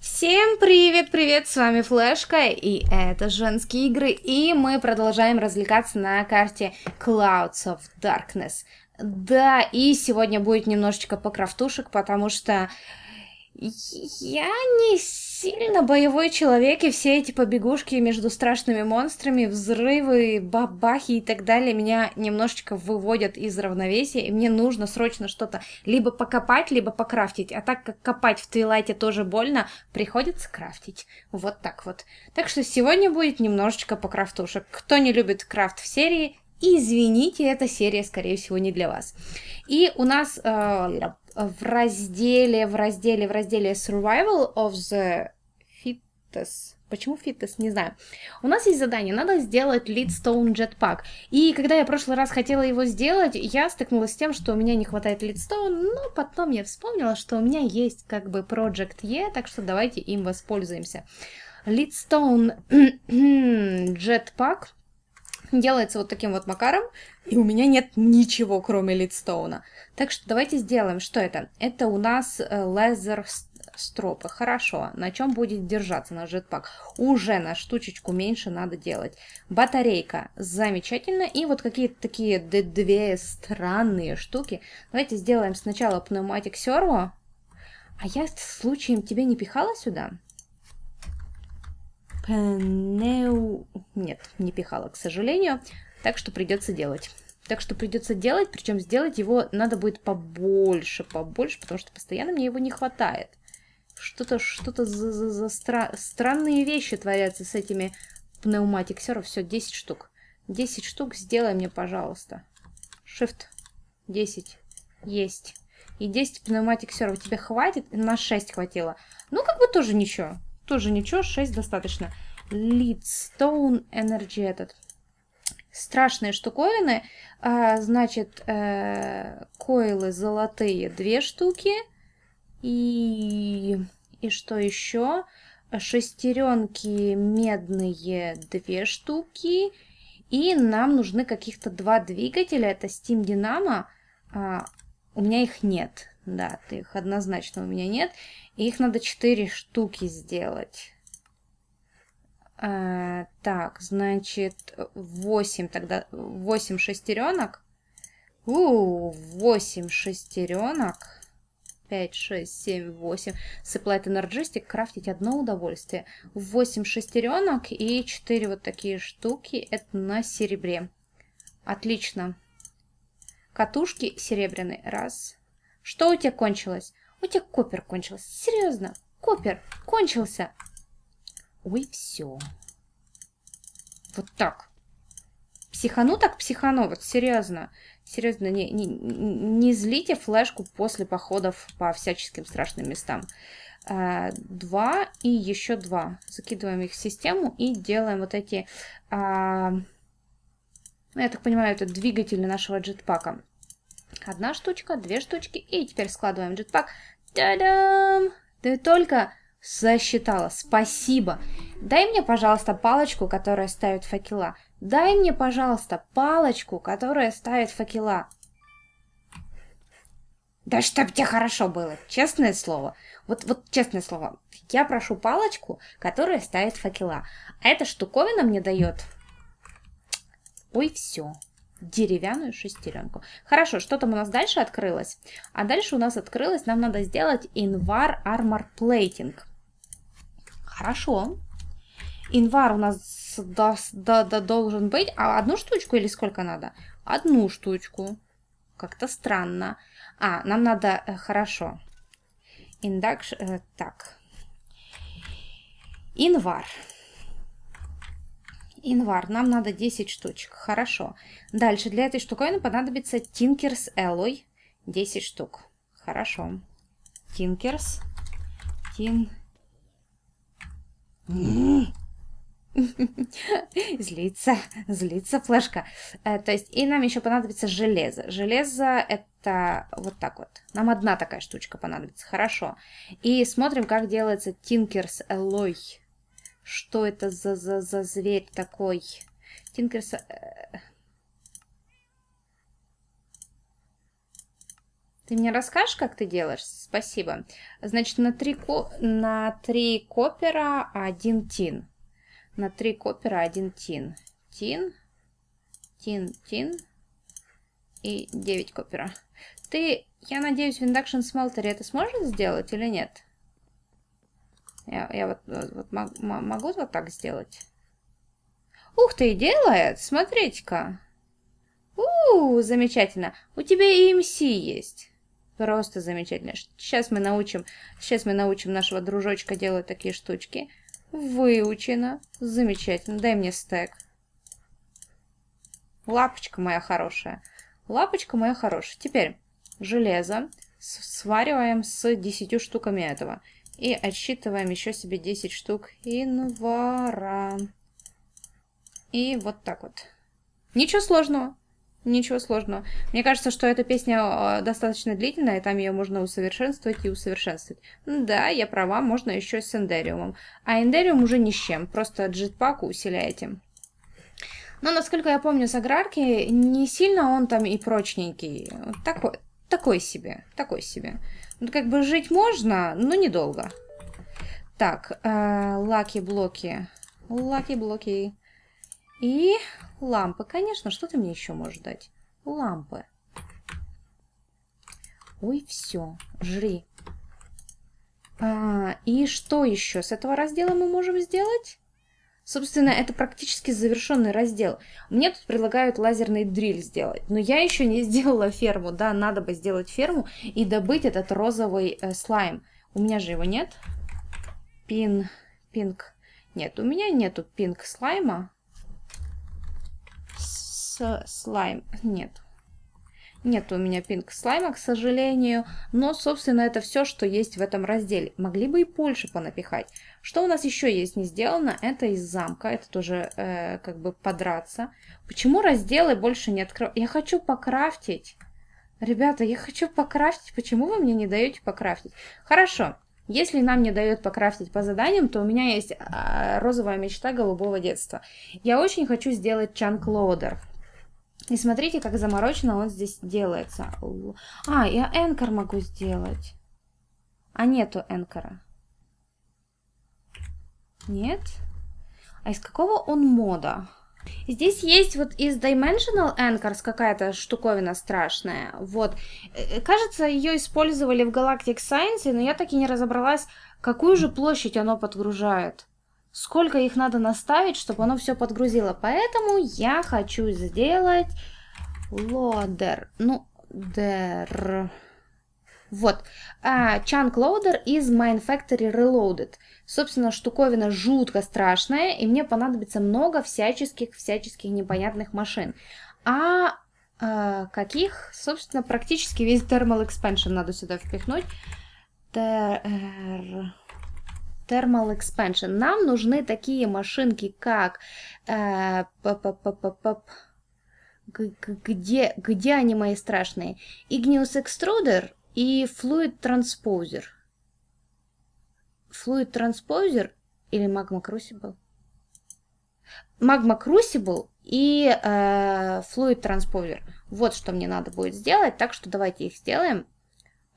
Всем привет-привет, с вами Флешка, и это «Женские игры», и мы продолжаем развлекаться на карте Clouds of Darkness. Да, и сегодня будет немножечко покрафтушек, потому что я не сильно боевой человек, и все эти побегушки между страшными монстрами, взрывы, бабахи и так далее меня немножечко выводят из равновесия, и мне нужно срочно что-то либо покопать, либо покрафтить. А так как копать в Твилайте тоже больно, приходится крафтить. Вот так вот. Так что сегодня будет немножечко покрафтушек. Кто не любит крафт в серии, Извините, эта серия, скорее всего, не для вас. И у нас э, в разделе, в разделе, в разделе Survival of the Fittest. Почему фитнес? Не знаю. У нас есть задание, надо сделать лидстоун джетпак. И когда я в прошлый раз хотела его сделать, я стыкнулась с тем, что у меня не хватает лидстоун, но потом я вспомнила, что у меня есть как бы Project E, так что давайте им воспользуемся. Лидстоун джетпак делается вот таким вот макаром, и у меня нет ничего, кроме лидстоуна. Так что давайте сделаем, что это? Это у нас э, лазер стропы. Хорошо, на чем будет держаться наш жетпак? Уже на штучечку меньше надо делать. Батарейка, замечательно. И вот какие-то такие две странные штуки. Давайте сделаем сначала пневматик серво. А я случаем тебе не пихала сюда? пнеу... Нет, не пихала, к сожалению. Так что придется делать. Так что придется делать, причем сделать его надо будет побольше, побольше, потому что постоянно мне его не хватает. Что-то, что-то за, за, за стра... странные вещи творятся с этими пневматиксеров. Все, 10 штук. 10 штук сделай мне, пожалуйста. Shift 10. Есть. И 10 пневматиксеров тебе хватит? На 6 хватило. Ну, как бы тоже ничего. Тоже ничего, 6 достаточно. Лидстоун Energy этот. Страшные штуковины. А, значит, э, коилы золотые две штуки. И, и что еще? Шестеренки медные две штуки. И нам нужны каких-то два двигателя. Это Steam Dynamo. А, у меня их нет. Да, ты их однозначно у меня нет. И их надо 4 штуки сделать. А, так, значит, 8 тогда, 8 шестеренок. У, 8 шестеренок. 5, 6, 7, 8. Supply Energistic крафтить одно удовольствие. 8 шестеренок и 4 вот такие штуки. Это на серебре. Отлично. Катушки серебряные. Раз, что у тебя кончилось? У тебя копер кончился. Серьезно, копер кончился. Ой, все. Вот так. Психану так психану, вот серьезно. Серьезно, не, не, не злите флешку после походов по всяческим страшным местам. А, два и еще два. Закидываем их в систему и делаем вот эти... А, ну, я так понимаю, это двигатели нашего джетпака. Одна штучка, две штучки, и теперь складываем джетпак. Та-дам! Ты только сосчитала. Спасибо. Дай мне, пожалуйста, палочку, которая ставит факела. Дай мне, пожалуйста, палочку, которая ставит факела. Да чтоб тебе хорошо было, честное слово. Вот, вот честное слово, я прошу палочку, которая ставит факела. А эта штуковина мне дает... Ой, все деревянную шестеренку. Хорошо, что там у нас дальше открылось? А дальше у нас открылось, нам надо сделать инвар армор плейтинг. Хорошо. Инвар у нас да, да, да, должен быть. А одну штучку или сколько надо? Одну штучку. Как-то странно. А, нам надо... Э, хорошо. Индакш... Э, так. Инвар. Инвар. Инвар, нам надо 10 штучек. Хорошо. Дальше для этой штуковины понадобится тинкерс Alloy. 10 штук. Хорошо. Тинкерс, Тин... злится, злится флешка. Э, то есть, и нам еще понадобится железо. Железо это вот так вот. Нам одна такая штучка понадобится. Хорошо. И смотрим, как делается тинкерс Alloy. Что это за, за, за зверь такой? Тинкерс... Э, ты мне расскажешь, как ты делаешь? Спасибо. Значит, на три, ко... на три копера один тин. На три копера один тин. Тин, тин, тин и 9 копера. Ты, я надеюсь, в Induction Smelter это сможешь сделать или нет? Я, я вот, вот мог, могу вот так сделать? Ух ты, делает! Смотрите-ка! У, замечательно! У тебя и МС есть. Просто замечательно. Сейчас мы научим, сейчас мы научим нашего дружочка делать такие штучки. Выучено. Замечательно. Дай мне стек. Лапочка моя хорошая. Лапочка моя хорошая. Теперь железо свариваем с 10 штуками этого. И отсчитываем еще себе 10 штук инвара. И вот так вот. Ничего сложного. Ничего сложного. Мне кажется, что эта песня а, достаточно длительная и там ее можно усовершенствовать и усовершенствовать. Да, я права, можно еще с эндериумом. А эндериум уже ни с чем, просто джетпак усиляете. Но, насколько я помню, с аграрки не сильно он там и прочненький. Такой, такой себе, такой себе. Ну, как бы жить можно, но недолго. Так, э, лаки-блоки. Лаки-блоки. И лампы, конечно. Что ты мне еще можешь дать? Лампы. Ой, все. Жри. А, и что еще с этого раздела мы можем сделать? Собственно, это практически завершенный раздел. Мне тут предлагают лазерный дриль сделать, но я еще не сделала ферму, да, надо бы сделать ферму и добыть этот розовый э, слайм. У меня же его нет. Пин, пинг. Нет, у меня нету пинг слайма. С, слайм, нет. Нет у меня пинг слайма, к сожалению, но, собственно, это все, что есть в этом разделе. Могли бы и больше понапихать. Что у нас еще есть не сделано? Это из замка, это тоже э, как бы подраться. Почему разделы больше не открывают? Я хочу покрафтить. Ребята, я хочу покрафтить. Почему вы мне не даете покрафтить? Хорошо, если нам не дают покрафтить по заданиям, то у меня есть а, розовая мечта голубого детства. Я очень хочу сделать чанклоудер. И смотрите, как заморочено он здесь делается. А, я энкор могу сделать. А нету энкора. Нет. А из какого он мода? Здесь есть вот из Dimensional Anchors какая-то штуковина страшная. Вот. Э, кажется, ее использовали в Galactic Science, но я так и не разобралась, какую же площадь оно подгружает сколько их надо наставить, чтобы оно все подгрузило. Поэтому я хочу сделать лодер. Ну, дер. Вот. Чанк лодер из Mine Factory Reloaded. Собственно, штуковина жутко страшная, и мне понадобится много всяческих-всяческих непонятных машин. А э, каких? Собственно, практически весь Thermal Expansion надо сюда впихнуть. Ter... Thermal Expansion. Нам нужны такие машинки, как... Э, п -п -п где, где они мои страшные? Igneous Extruder и Fluid Transposer. Fluid Transposer или Magma Crucible? Magma Crucible и э, Fluid Transposer. Вот что мне надо будет сделать, так что давайте их сделаем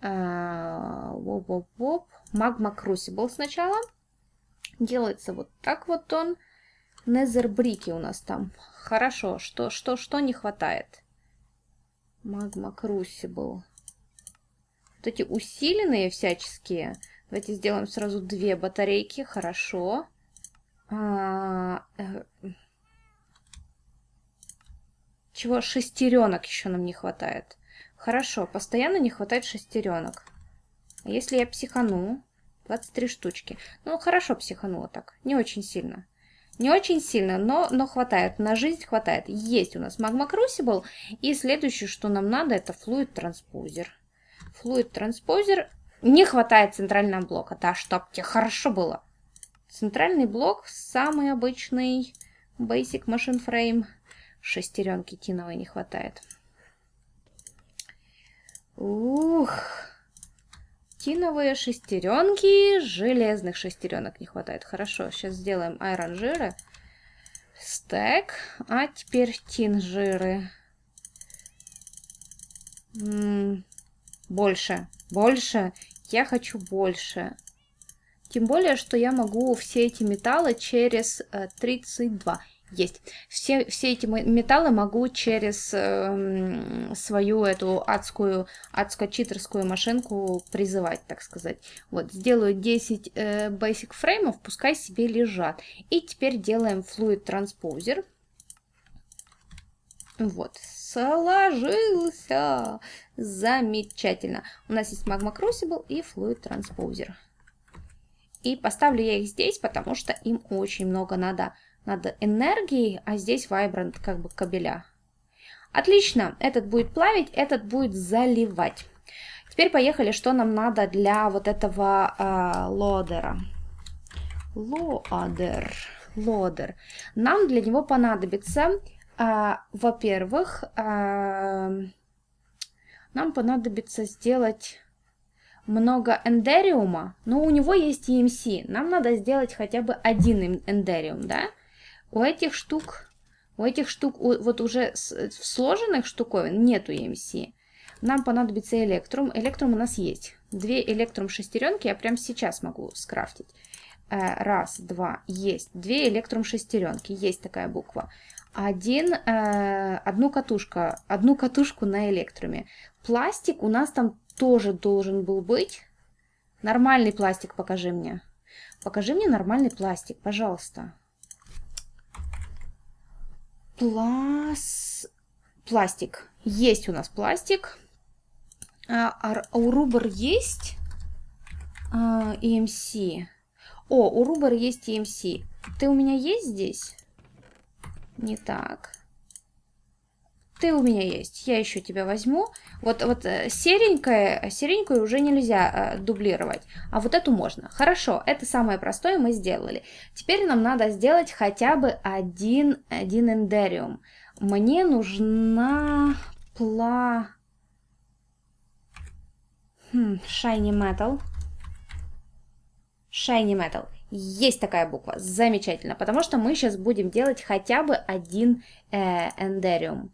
воп-воп-воп, а, Magma Crucible сначала. Делается вот так вот он. Незербрики у нас там. Хорошо, что, что, что не хватает? Magma Crucible. Вот эти усиленные всяческие. Давайте сделаем сразу две батарейки, хорошо. А, э, чего шестеренок еще нам не хватает? Хорошо, постоянно не хватает шестеренок. Если я психану, 23 штучки. Ну, хорошо психануло так, не очень сильно. Не очень сильно, но, но хватает, на жизнь хватает. Есть у нас магма Crucible, и следующее, что нам надо, это Fluid транспозер. Fluid транспозер не хватает центрального блока, да, чтоб тебе хорошо было. Центральный блок самый обычный, Basic Machine Frame, шестеренки тиновой не хватает. Ух! Тиновые шестеренки, железных шестеренок не хватает. Хорошо, сейчас сделаем айрон жиры. Стек, а теперь тин жиры. М -м больше, больше, я хочу больше. Тем более, что я могу все эти металлы через 32. Э, есть. Все, все эти металлы могу через э, свою эту адскую, адскую читерскую машинку призывать, так сказать. Вот, сделаю 10 э, basic фреймов, пускай себе лежат. И теперь делаем fluid transposer. Вот, сложился. Замечательно. У нас есть Magma Crucible и Fluid Transposer. И поставлю я их здесь, потому что им очень много надо над энергией, а здесь вайбрант как бы кабеля. Отлично, этот будет плавить, этот будет заливать. Теперь поехали, что нам надо для вот этого э, лодера. Лодер. Лодер. Нам для него понадобится, э, во-первых, э, нам понадобится сделать много эндериума, но у него есть EMC. Нам надо сделать хотя бы один эндериум, да? У этих штук, у этих штук, у, вот уже в сложенных штуковин нету EMC. Нам понадобится электрум. Электрум у нас есть. Две электрум шестеренки я прямо сейчас могу скрафтить. Э, раз, два, есть. Две электрум шестеренки, есть такая буква. Один, э, одну катушка, одну катушку на электруме. Пластик у нас там тоже должен был быть. Нормальный пластик покажи мне. Покажи мне нормальный пластик, пожалуйста плас... пластик. Есть у нас пластик. А, а, а у Рубер есть а, EMC. Эм О, у Рубер есть EMC. Эм Ты у меня есть здесь? Не так ты у меня есть, я еще тебя возьму. Вот, вот э, серенькое, серенькую уже нельзя э, дублировать, а вот эту можно. Хорошо, это самое простое мы сделали. Теперь нам надо сделать хотя бы один, один эндериум. Мне нужна пла... Хм, shiny metal. Shiny metal. Есть такая буква. Замечательно. Потому что мы сейчас будем делать хотя бы один э, эндериум.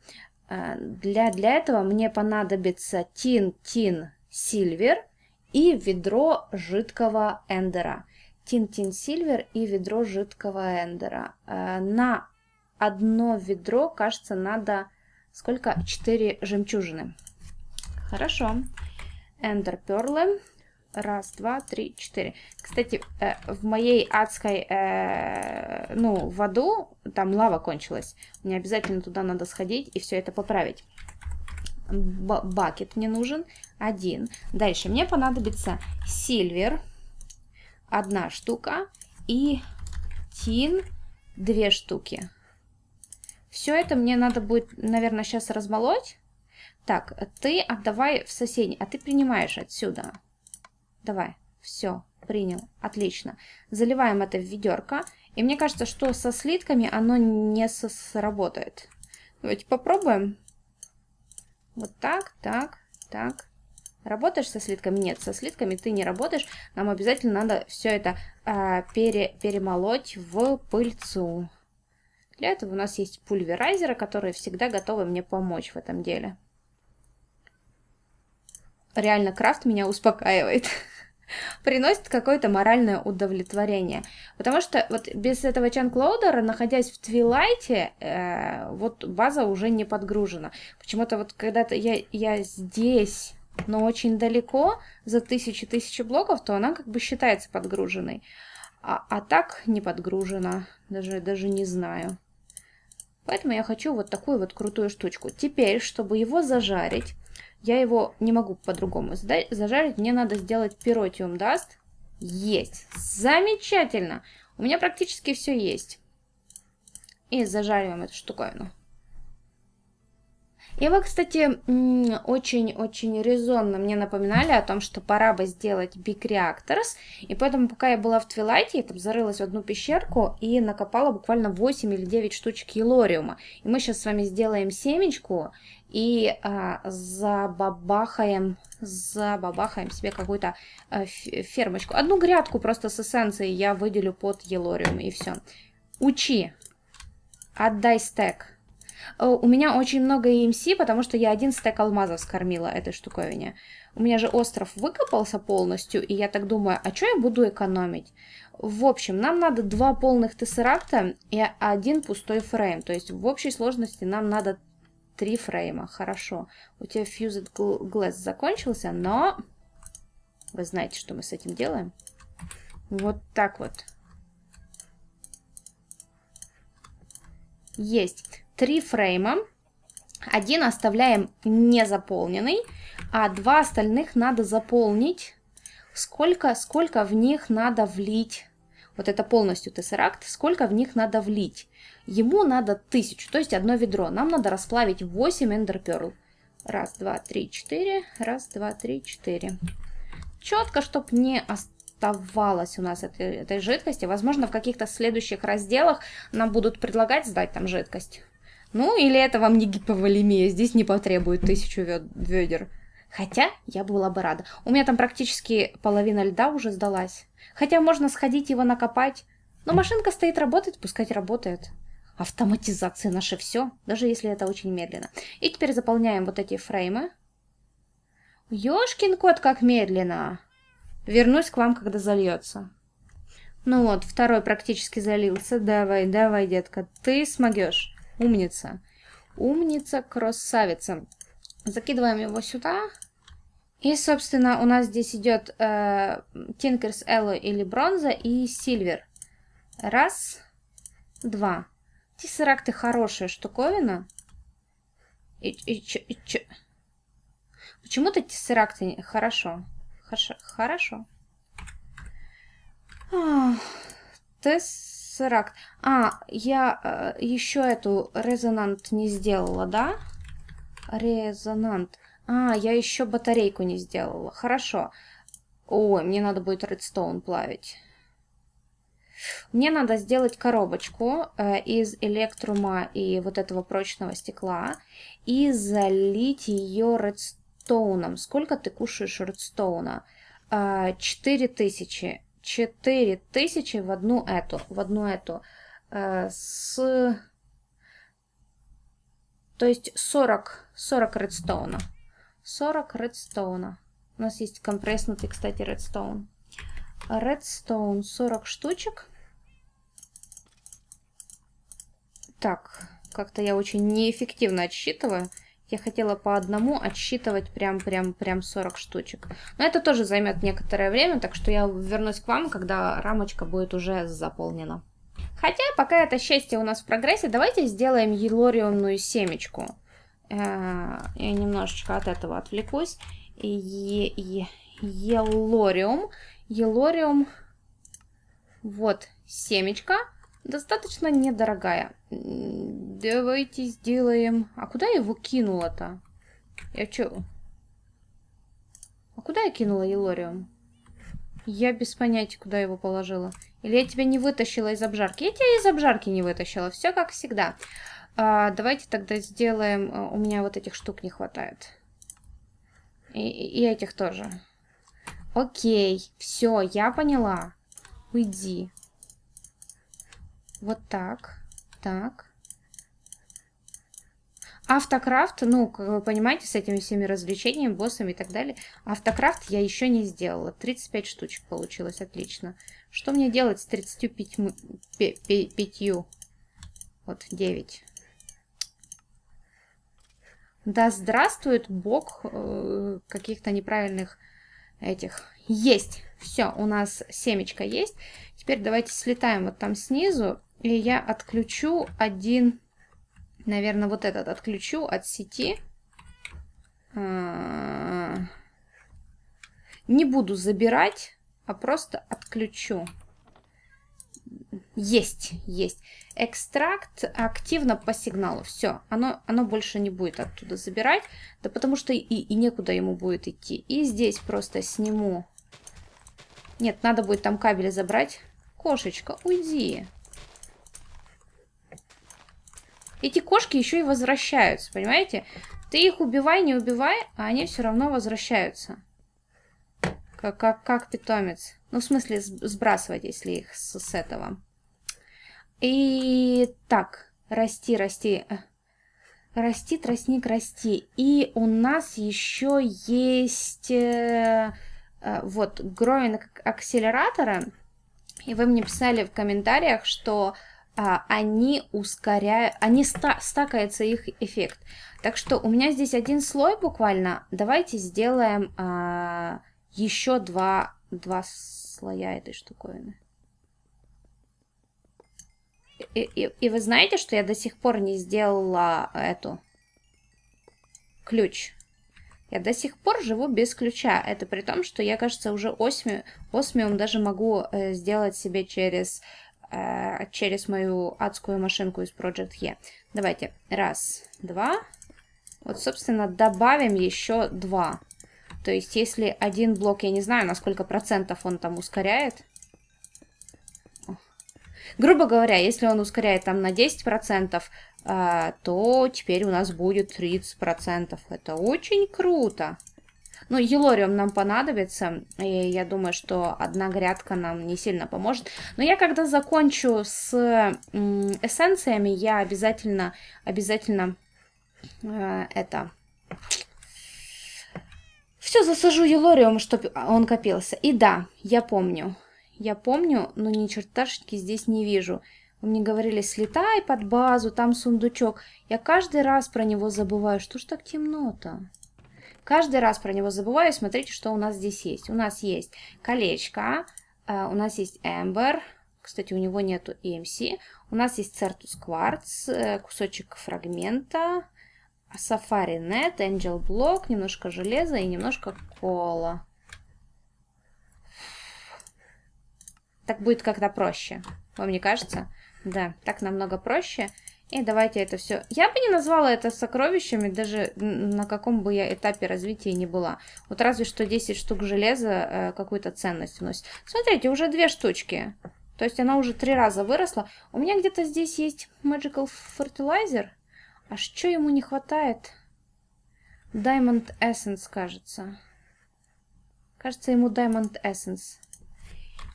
Э, для, для этого мне понадобится тин-тин сильвер и ведро жидкого эндера. Тин-тин сильвер и ведро жидкого эндера. Э, на одно ведро, кажется, надо сколько? 4 жемчужины. Хорошо. Эндер перлы. Раз, два, три, четыре. Кстати, э, в моей адской, э, ну, в аду, там лава кончилась. Мне обязательно туда надо сходить и все это поправить. Б бакет мне нужен. Один. Дальше мне понадобится сильвер. Одна штука. И тин. Две штуки. Все это мне надо будет, наверное, сейчас размолоть. Так, ты отдавай в соседний, а ты принимаешь отсюда. Давай, все, принял, отлично. Заливаем это в ведерко. И мне кажется, что со слитками оно не сработает. Давайте попробуем. Вот так, так, так. Работаешь со слитками? Нет, со слитками ты не работаешь. Нам обязательно надо все это э, пере, перемолоть в пыльцу. Для этого у нас есть пульверайзеры, которые всегда готовы мне помочь в этом деле реально крафт меня успокаивает приносит какое-то моральное удовлетворение. Потому что вот без этого чанклоудера, находясь в Твилайте, э, вот база уже не подгружена. Почему-то вот когда-то я, я здесь, но очень далеко, за тысячи-тысячи блоков, то она как бы считается подгруженной. А, а так не подгружена, даже, даже не знаю. Поэтому я хочу вот такую вот крутую штучку. Теперь, чтобы его зажарить, я его не могу по-другому зажарить. Мне надо сделать пиротиум даст. Есть. Замечательно. У меня практически все есть. И зажариваем эту штуковину. И вы, кстати, очень-очень резонно мне напоминали о том, что пора бы сделать Big Reactors, и поэтому пока я была в Твилайте, я там зарылась в одну пещерку и накопала буквально 8 или 9 штучек елориума. И мы сейчас с вами сделаем семечку и а, забабахаем, забабахаем себе какую-то а, фермочку. Одну грядку просто с эссенцией я выделю под елориум, и все. Учи, отдай стек. Э, у меня очень много EMC, эм потому что я один стек алмазов скормила этой штуковине. У меня же остров выкопался полностью, и я так думаю, а что я буду экономить? В общем, нам надо два полных тессеракта и один пустой фрейм. То есть в общей сложности нам надо три фрейма. Хорошо. У тебя Fused Glass закончился, но... Вы знаете, что мы с этим делаем. Вот так вот. Есть три фрейма. Один оставляем незаполненный, а два остальных надо заполнить. Сколько, сколько в них надо влить? Вот это полностью тессеракт. Сколько в них надо влить? Ему надо тысячу, то есть одно ведро. Нам надо расплавить 8 эндерперл. Раз, два, три, четыре. Раз, два, три, четыре. Четко, чтобы не оставалось у нас этой, этой жидкости. Возможно, в каких-то следующих разделах нам будут предлагать сдать там жидкость. Ну, или это вам не гиповолемия, здесь не потребует тысячу ведер. Хотя я была бы рада. У меня там практически половина льда уже сдалась. Хотя можно сходить его накопать. Но машинка стоит работать, пускай работает. Автоматизация наше все, даже если это очень медленно. И теперь заполняем вот эти фреймы. Ёшкин кот, как медленно! Вернусь к вам, когда зальется. Ну вот, второй практически залился. Давай, давай, детка, ты смогешь. Умница. Умница, красавица. Закидываем его сюда. И, собственно, у нас здесь идет э, Tinker's Alloy или бронза и сильвер. Раз, два. Тессеракты хорошая штуковина. И, и, чё, и, чё. Почему-то не хорошо. Хорошо. хорошо. Тесс... Теракт. А, я э, еще эту резонант не сделала, да? Резонант. А, я еще батарейку не сделала. Хорошо. Ой, мне надо будет редстоун плавить. Мне надо сделать коробочку э, из электрума и вот этого прочного стекла и залить ее редстоуном. Сколько ты кушаешь редстоуна? Э, тысячи тысячи в одну эту, в одну эту. Э, с... То есть 40, 40 редстоуна. 40 редстоуна. У нас есть компресснутый, кстати, редстоун. Редстоун 40 штучек. Так, как-то я очень неэффективно отсчитываю. Я хотела по одному отсчитывать прям-прям-прям 40 штучек. Но это тоже займет некоторое время, так что я вернусь к вам, когда рамочка будет уже заполнена. Хотя, пока это счастье у нас в прогрессе, давайте сделаем елориумную семечку. Э, я немножечко от этого отвлекусь. Елориум. Елориум. Вот семечка. Достаточно недорогая. Давайте сделаем... А куда я его кинула-то? Я чё? А куда я кинула Елориум? Я без понятия, куда его положила. Или я тебя не вытащила из обжарки? Я тебя из обжарки не вытащила. Все как всегда. А, давайте тогда сделаем... Э, у меня вот этих штук не хватает. И, и этих тоже. Окей. Все, я поняла. Уйди. Вот так, так. Автокрафт, ну, как вы понимаете, с этими всеми развлечениями, боссами и так далее, автокрафт я еще не сделала. 35 штучек получилось, отлично. Что мне делать с 35? 5? Вот, 9. Да здравствует бог э, каких-то неправильных этих. Есть! Все, у нас семечко есть. Теперь давайте слетаем вот там снизу и я отключу один, наверное, вот этот отключу от сети. А, не буду забирать, а просто отключу. Есть, есть. Экстракт активно по сигналу. Все, оно, оно больше не будет оттуда забирать. Да потому что и, и некуда ему будет идти. И здесь просто сниму. Нет, надо будет там кабель забрать. Кошечка, уйди. Эти кошки еще и возвращаются, понимаете? Ты их убивай, не убивай, а они все равно возвращаются. Как, как, как питомец. Ну, в смысле, сбрасывать, если их с, с этого. И так, расти, расти. Расти, тростник, расти. И у нас еще есть э, э вот гроин акселератора. И вы мне писали в комментариях, что а, они ускоряют, они ста, стакается их эффект. Так что у меня здесь один слой буквально. Давайте сделаем а, еще два, два слоя этой штуковины. И, и, и вы знаете, что я до сих пор не сделала эту ключ. Я до сих пор живу без ключа. Это при том, что я, кажется, уже осми, осмиум даже могу э, сделать себе через Э, через мою адскую машинку из Project E. Давайте, раз, два. Вот, собственно, добавим еще два. То есть, если один блок, я не знаю, на сколько процентов он там ускоряет. Грубо говоря, если он ускоряет там на 10%, э, то теперь у нас будет 30%. Это очень круто. Ну, елориум нам понадобится, и я думаю, что одна грядка нам не сильно поможет. Но я когда закончу с эссенциями, я обязательно, обязательно э, это... Все, засажу елориум, чтобы он копился. И да, я помню. Я помню, но ни черташки здесь не вижу. Вы мне говорили, слетай под базу, там сундучок. Я каждый раз про него забываю. Что ж так темно-то? Каждый раз про него забываю. Смотрите, что у нас здесь есть. У нас есть колечко, а, у нас есть эмбер, кстати, у него нету EMC. У нас есть Certus Quartz, э, кусочек фрагмента, Safari Net, Angel Block, немножко железа и немножко кола. Так будет как-то проще, вам не кажется? Да, так намного проще. И давайте это все... Я бы не назвала это сокровищами, даже на каком бы я этапе развития не была. Вот разве что 10 штук железа э, какую-то ценность вносит. Смотрите, уже две штучки. То есть она уже три раза выросла. У меня где-то здесь есть Magical Fertilizer. А что ему не хватает? Diamond Essence, кажется. Кажется, ему Diamond Essence.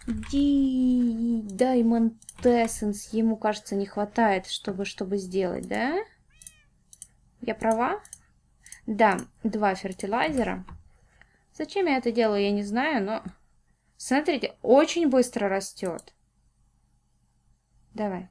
Diamond Essence ему, кажется, не хватает, чтобы, чтобы сделать, да? Я права? Да, два фертилайзера. Зачем я это делаю, я не знаю, но... Смотрите, очень быстро растет. Давай.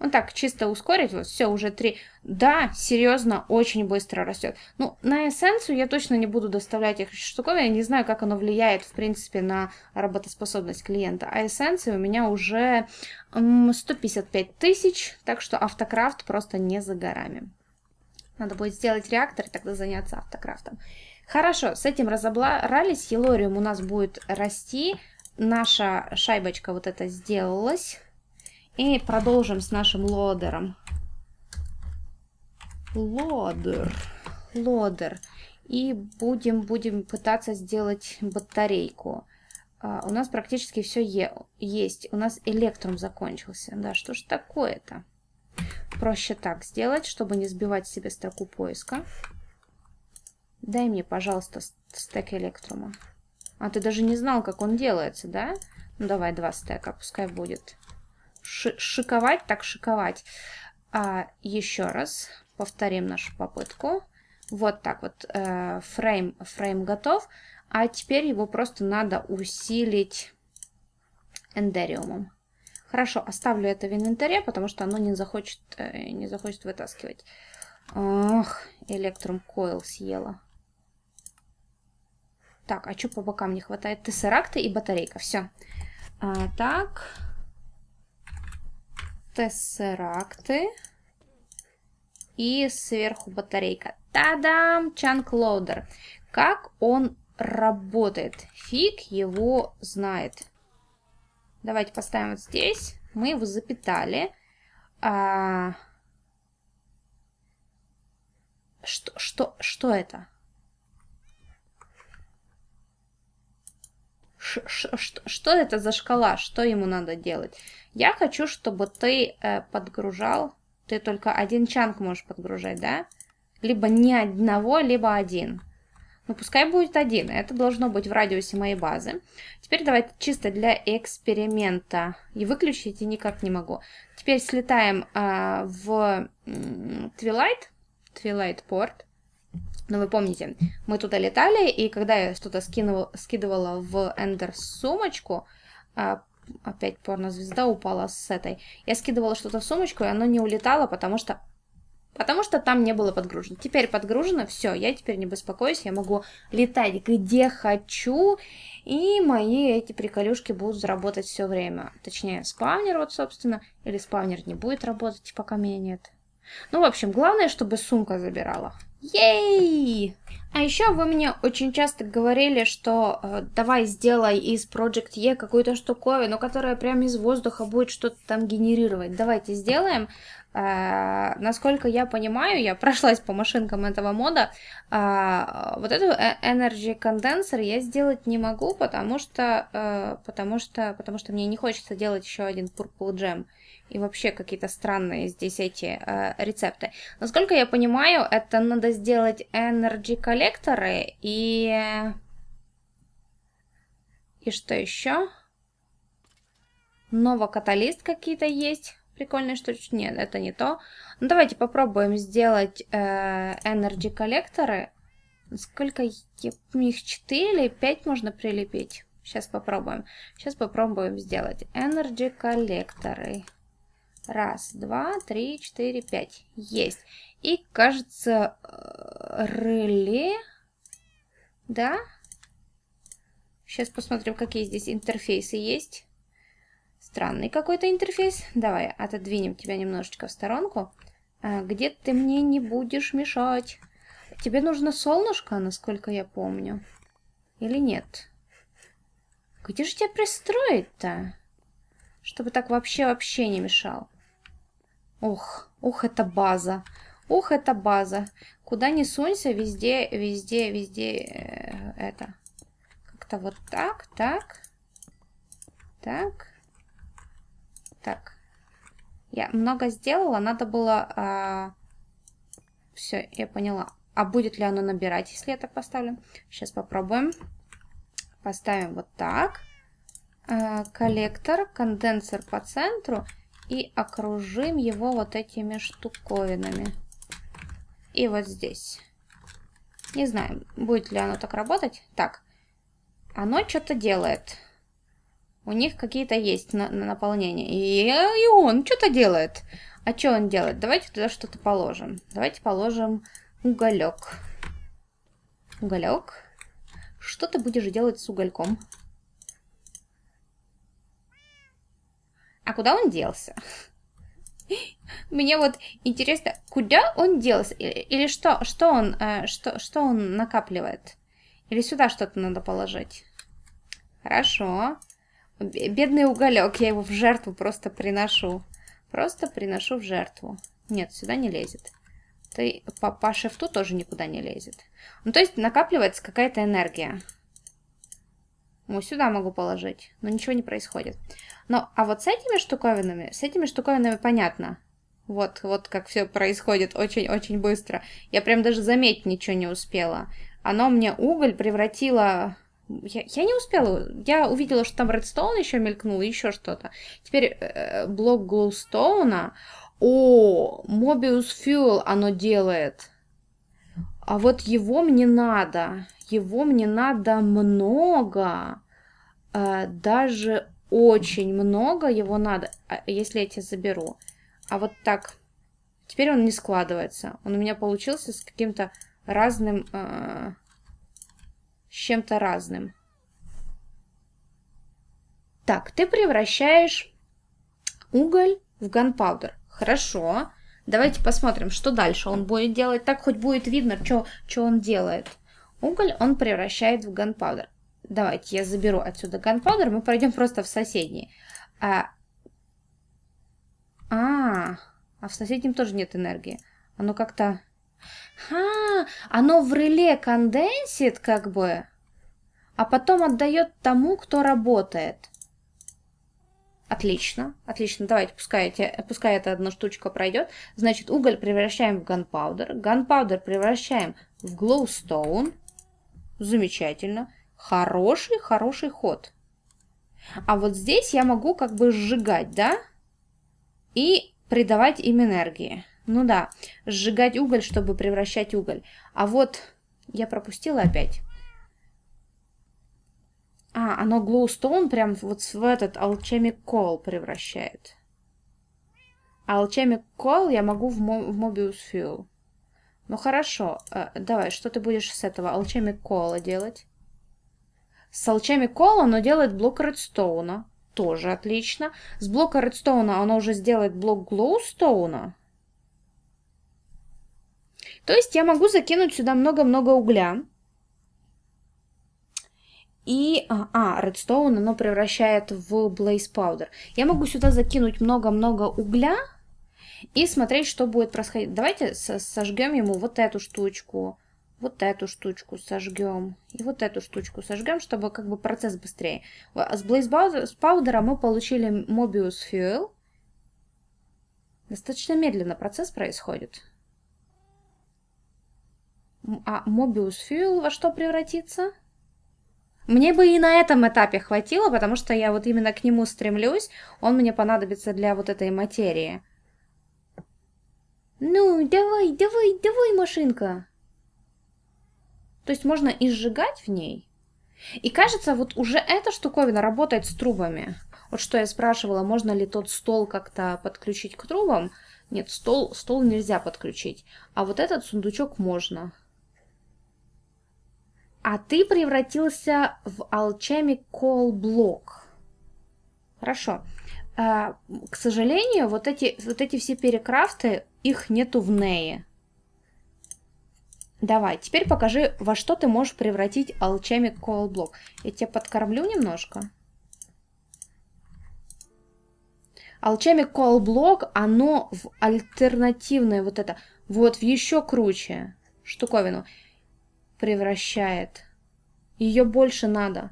Он ну так чисто ускорить, вот все, уже три. Да, серьезно, очень быстро растет. Ну, на эссенцию я точно не буду доставлять их штуковин, я не знаю, как оно влияет, в принципе, на работоспособность клиента. А эссенции у меня уже 155 тысяч, так что автокрафт просто не за горами. Надо будет сделать реактор и тогда заняться автокрафтом. Хорошо, с этим разобрались. Елориум у нас будет расти. Наша шайбочка вот эта сделалась и продолжим с нашим лодером. Лодер. Лодер. И будем, будем пытаться сделать батарейку. А, у нас практически все есть. У нас электрум закончился. Да, что ж такое-то? Проще так сделать, чтобы не сбивать себе строку поиска. Дай мне, пожалуйста, стек электрума. А ты даже не знал, как он делается, да? Ну давай два стека, пускай будет шиковать, так шиковать. А, еще раз повторим нашу попытку. Вот так вот э, фрейм, фрейм готов. А теперь его просто надо усилить эндериумом. Хорошо, оставлю это в инвентаре, потому что оно не захочет, э, не захочет вытаскивать. Ох, электрум койл съела. Так, а что по бокам не хватает? Тессеракты и батарейка. Все. А, так тессеракты. И сверху батарейка. Та-дам! Чанклоудер. Как он работает? Фиг его знает. Давайте поставим вот здесь. Мы его запитали. А... Что, что, что это? что, это за шкала, что ему надо делать. Я хочу, чтобы ты э, подгружал, ты только один чанк можешь подгружать, да? Либо ни одного, либо один. Ну, пускай будет один, это должно быть в радиусе моей базы. Теперь давайте чисто для эксперимента. И выключить я никак не могу. Теперь слетаем э, в Twilight, Twilight Port. Но ну, вы помните, мы туда летали, и когда я что-то скидывала в Эндер сумочку, а, опять порнозвезда упала с этой, я скидывала что-то в сумочку, и оно не улетало, потому что потому что там не было подгружено. Теперь подгружено, все, я теперь не беспокоюсь, я могу летать где хочу, и мои эти приколюшки будут работать все время. Точнее, спавнер вот, собственно, или спавнер не будет работать, пока меня нет. Ну, в общем, главное, чтобы сумка забирала. Ей! А еще вы мне очень часто говорили, что э, давай сделай из Project E какую-то штуковину, которая прямо из воздуха будет что-то там генерировать. Давайте сделаем. А, насколько я понимаю, я прошлась по машинкам этого мода, а, вот эту э, Energy Condenser я сделать не могу, потому что, э, потому что, потому что мне не хочется делать еще один Purple джем. и вообще какие-то странные здесь эти э, рецепты. Насколько я понимаю, это надо сделать energy коллекторы и... И что еще? Новокаталист какие-то есть прикольная штучка. Нет, это не то. Ну, давайте попробуем сделать э, energy коллекторы. Сколько? их 4 или 5 можно прилепить? Сейчас попробуем. Сейчас попробуем сделать energy коллекторы. Раз, два, три, четыре, пять. Есть. И, кажется, реле... Да? Сейчас посмотрим, какие здесь интерфейсы есть. Странный какой-то интерфейс. Давай отодвинем тебя немножечко в сторонку. А, где ты мне не будешь мешать? Тебе нужно солнышко, насколько я помню. Или нет? Где же тебя пристроить-то? Чтобы так вообще-вообще не мешал. Ох, ох, это база. Ох, это база. Куда ни сунься, везде, везде, везде э, это. Как-то вот так, так, так. Так, я много сделала, надо было... А... Все, я поняла. А будет ли оно набирать, если я так поставлю? Сейчас попробуем. Поставим вот так. А, коллектор, конденсер по центру. И окружим его вот этими штуковинами. И вот здесь. Не знаю, будет ли оно так работать. Так, оно что-то делает у них какие-то есть на, на наполнения. И, и он что-то делает. А что он делает? Давайте туда что-то положим. Давайте положим уголек. Уголек. Что ты будешь делать с угольком? А куда он делся? Мне вот интересно, куда он делся? Или, или что, что, он, э, что, что он накапливает? Или сюда что-то надо положить? Хорошо. Бедный уголек, я его в жертву просто приношу. Просто приношу в жертву. Нет, сюда не лезет. Ты по, по шифту тоже никуда не лезет. Ну, то есть накапливается какая-то энергия. Ну сюда могу положить, но ничего не происходит. Но, а вот с этими штуковинами, с этими штуковинами понятно. Вот, вот как все происходит очень-очень быстро. Я прям даже заметить ничего не успела. Оно мне уголь превратило я, я не успела. Я увидела, что там Redstone еще мелькнул, еще что-то. Теперь э, э блок Глоустоуна. О, Mobius Fuel оно делает. А вот его мне надо. Его мне надо много. Э, даже очень много его надо, а, если я тебя заберу. А вот так. Теперь он не складывается. Он у меня получился с каким-то разным... Э, с чем-то разным. Так, ты превращаешь уголь в ганпаудер. Хорошо. Давайте посмотрим, что дальше он будет делать. Так хоть будет видно, что он делает. Уголь он превращает в ганпаудер. Давайте я заберу отсюда ганпаудер, мы пройдем просто в соседний. А, а, а в соседнем тоже нет энергии. Оно как-то а, оно в реле конденсит как бы, а потом отдает тому, кто работает. Отлично, отлично, давайте, пускай, пускай эта одна штучка пройдет. Значит, уголь превращаем в ганпаудер, ганпаудер превращаем в глоустоун. Замечательно, хороший, хороший ход. А вот здесь я могу как бы сжигать, да? И придавать им энергии. Ну да, сжигать уголь, чтобы превращать уголь. А вот я пропустила опять. А, оно глоустоун прям вот в этот алчемик кол превращает. А алчемик кол я могу в, мобиус в Ну хорошо, э, давай, что ты будешь с этого алчемик кола делать? С алчемик кола оно делает блок редстоуна. Тоже отлично. С блока редстоуна оно уже сделает блок глоустоуна. То есть я могу закинуть сюда много-много угля. И, а, а, редстоун, оно превращает в blaze powder. Я могу сюда закинуть много-много угля и смотреть, что будет происходить. Давайте сожгем ему вот эту штучку, вот эту штучку сожгем и вот эту штучку сожгем, чтобы как бы процесс быстрее. С blaze powder мы получили Mobius Fuel. Достаточно медленно процесс происходит. А Мобиус-фьюл во что превратится? Мне бы и на этом этапе хватило, потому что я вот именно к нему стремлюсь. Он мне понадобится для вот этой материи. Ну, давай, давай, давай, машинка. То есть можно и сжигать в ней. И кажется, вот уже эта штуковина работает с трубами. Вот что я спрашивала, можно ли тот стол как-то подключить к трубам. Нет, стол, стол нельзя подключить. А вот этот сундучок можно. Можно. А ты превратился в алчами колблок. Хорошо. А, к сожалению, вот эти, вот эти все перекрафты, их нету в Нее. Давай, теперь покажи, во что ты можешь превратить алчами колблок. Я тебя подкормлю немножко. Алчами колблок, оно в альтернативное вот это, вот в еще круче штуковину превращает. Ее больше надо.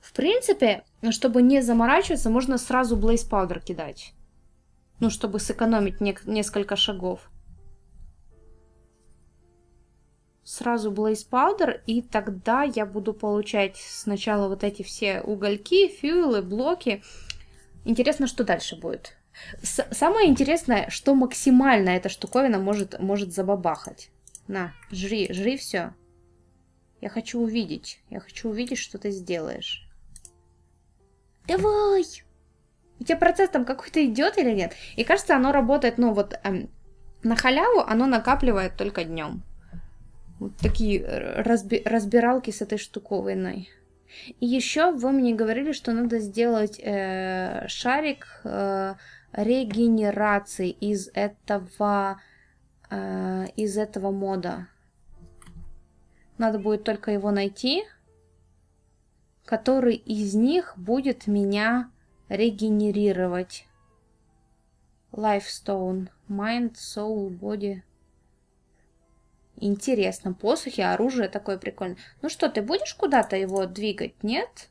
В принципе, чтобы не заморачиваться, можно сразу Blaze Powder кидать. Ну, чтобы сэкономить не несколько шагов. Сразу Blaze Powder, и тогда я буду получать сначала вот эти все угольки, фьюэлы, блоки. Интересно, что дальше будет. С самое интересное, что максимально эта штуковина может, может забабахать. На, жри, жри все. Я хочу увидеть. Я хочу увидеть, что ты сделаешь. Давай! У тебя процесс там какой-то идет или нет? И кажется, оно работает, ну вот, эм, на халяву оно накапливает только днем. Вот такие э, разби разбиралки с этой штуковиной. И еще вы мне говорили, что надо сделать э, шарик э, регенерации из этого, э, из этого мода. Надо будет только его найти, который из них будет меня регенерировать. Lifestone, Mind, Soul, Body. Интересно, посохи, оружие такое прикольное. Ну что, ты будешь куда-то его двигать, нет?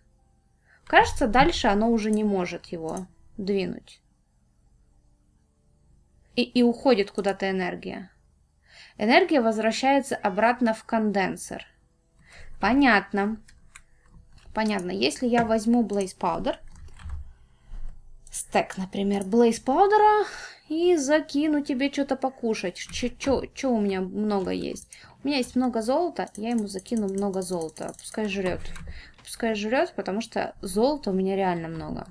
Кажется, дальше оно уже не может его двинуть и, и уходит куда-то энергия. Энергия возвращается обратно в конденсер. Понятно. Понятно. Если я возьму Blaze Powder, стек, например, Blaze Powder, и закину тебе что-то покушать. Что у меня много есть? У меня есть много золота, я ему закину много золота. Пускай жрет. Пускай жрет, потому что золота у меня реально много.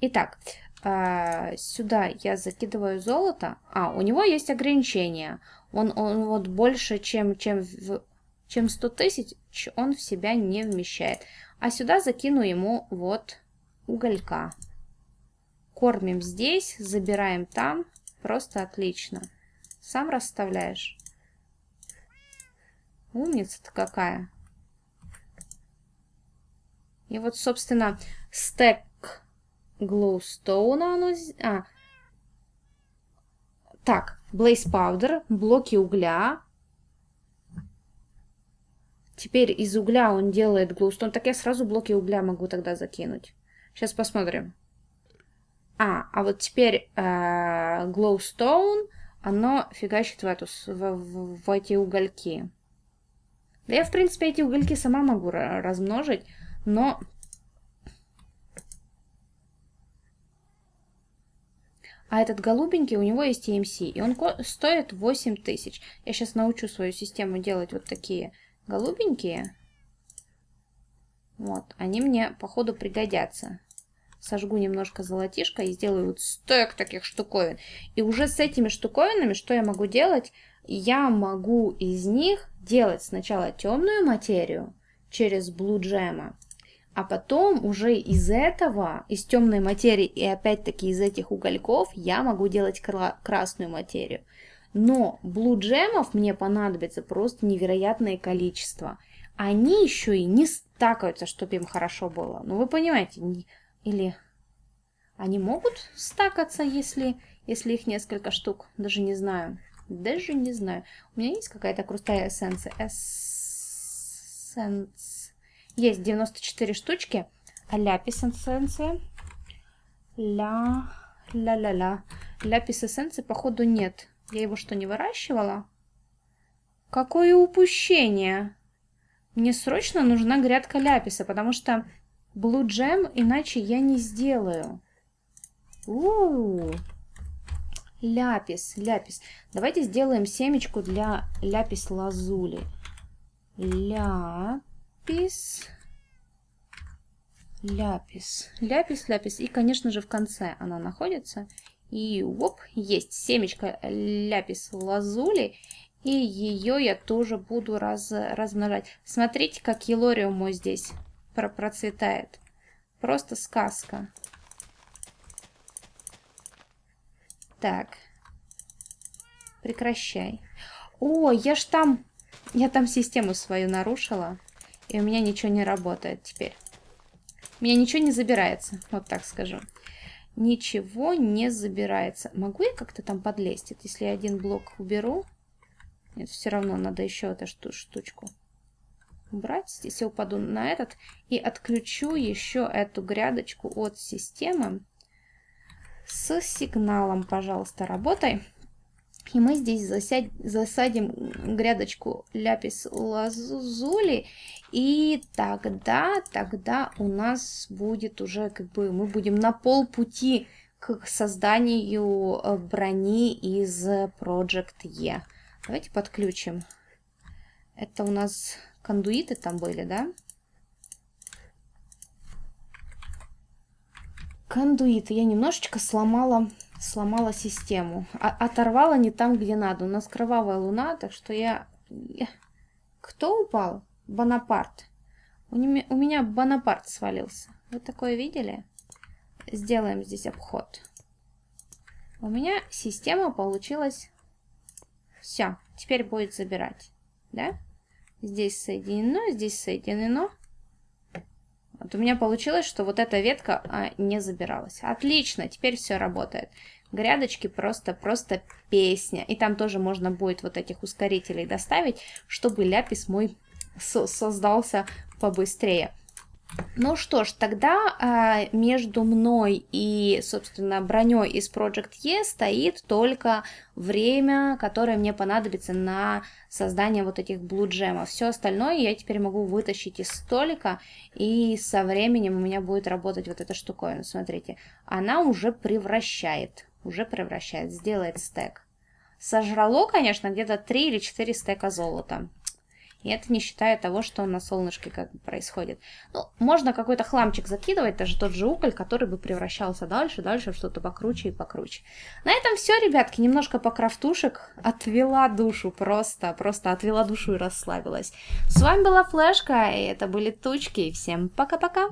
Итак, э, сюда я закидываю золото, а, у него есть ограничение. Он, он вот больше, чем, чем, в, чем 100 тысяч, он в себя не вмещает. А сюда закину ему вот уголька. Кормим здесь, забираем там. Просто отлично. Сам расставляешь. Умница-то какая. И вот, собственно, стек Глоустоуна оно... А. Так, Блейс Паудер, блоки угля. Теперь из угля он делает глоустоун. Так я сразу блоки угля могу тогда закинуть. Сейчас посмотрим. А, а вот теперь э, глоустоун, оно фигачит в, эту, в, в, в эти угольки. Да я, в принципе, эти угольки сама могу размножить, но А этот голубенький, у него есть EMC, и он стоит 8000. Я сейчас научу свою систему делать вот такие голубенькие. Вот, они мне, походу, пригодятся. Сожгу немножко золотишко и сделаю вот стек таких штуковин. И уже с этими штуковинами, что я могу делать? Я могу из них делать сначала темную материю через Blue Gemma а потом уже из этого, из темной материи и опять-таки из этих угольков я могу делать красную материю. Но блуджемов мне понадобится просто невероятное количество. Они еще и не стакаются, чтобы им хорошо было. Ну, вы понимаете, или они могут стакаться, если, если их несколько штук? Даже не знаю. Даже не знаю. У меня есть какая-то крутая эссенция. Эссенция есть 94 штучки. Ляпис эссенция. Ля... Ля-ля-ля. Ляпис эссенции, походу, нет. Я его что, не выращивала? Какое упущение! Мне срочно нужна грядка ляписа, потому что Blue Jam иначе я не сделаю. У -у -у. Ляпис, ляпис. Давайте сделаем семечку для ляпис лазули. Ля, ляпис, ляпис, ляпис, ляпис. И, конечно же, в конце она находится. И оп, есть семечко ляпис лазули. И ее я тоже буду раз, размножать. Смотрите, как елориум мой здесь про процветает. Просто сказка. Так. Прекращай. О, я ж там... Я там систему свою нарушила. И у меня ничего не работает теперь. У меня ничего не забирается, вот так скажу. Ничего не забирается. Могу я как-то там подлезть? Это если я один блок уберу? Нет, все равно надо еще эту штучку убрать. Здесь я упаду на этот. И отключу еще эту грядочку от системы с сигналом, пожалуйста, работай. И мы здесь засядь, засадим грядочку ляпис лазули, и тогда, тогда у нас будет уже, как бы, мы будем на полпути к созданию э, брони из Project E. Давайте подключим. Это у нас кондуиты там были, да? Кондуиты. Я немножечко сломала сломала систему. А оторвала не там, где надо. У нас кровавая луна, так что я... Кто упал? Бонапарт. У, не... у меня Бонапарт свалился. Вы такое видели? Сделаем здесь обход. У меня система получилась... Все, теперь будет забирать. Да? Здесь соединено, здесь соединено. Вот у меня получилось, что вот эта ветка а, не забиралась. Отлично, теперь все работает. Грядочки просто-просто песня. И там тоже можно будет вот этих ускорителей доставить, чтобы ляпис мой создался побыстрее. Ну что ж, тогда э, между мной и, собственно, броней из Project E стоит только время, которое мне понадобится на создание вот этих Blue блуджемов. Все остальное я теперь могу вытащить из столика, и со временем у меня будет работать вот эта штуковина. Смотрите, она уже превращает, уже превращает, сделает стек. Сожрало, конечно, где-то 3 или 4 стека золота. И это не считая того, что на солнышке как бы происходит. Ну, можно какой-то хламчик закидывать, даже тот же уголь, который бы превращался дальше, дальше в что-то покруче и покруче. На этом все, ребятки, немножко по крафтушек. Отвела душу просто, просто отвела душу и расслабилась. С вами была Флешка, и это были Тучки. Всем пока-пока!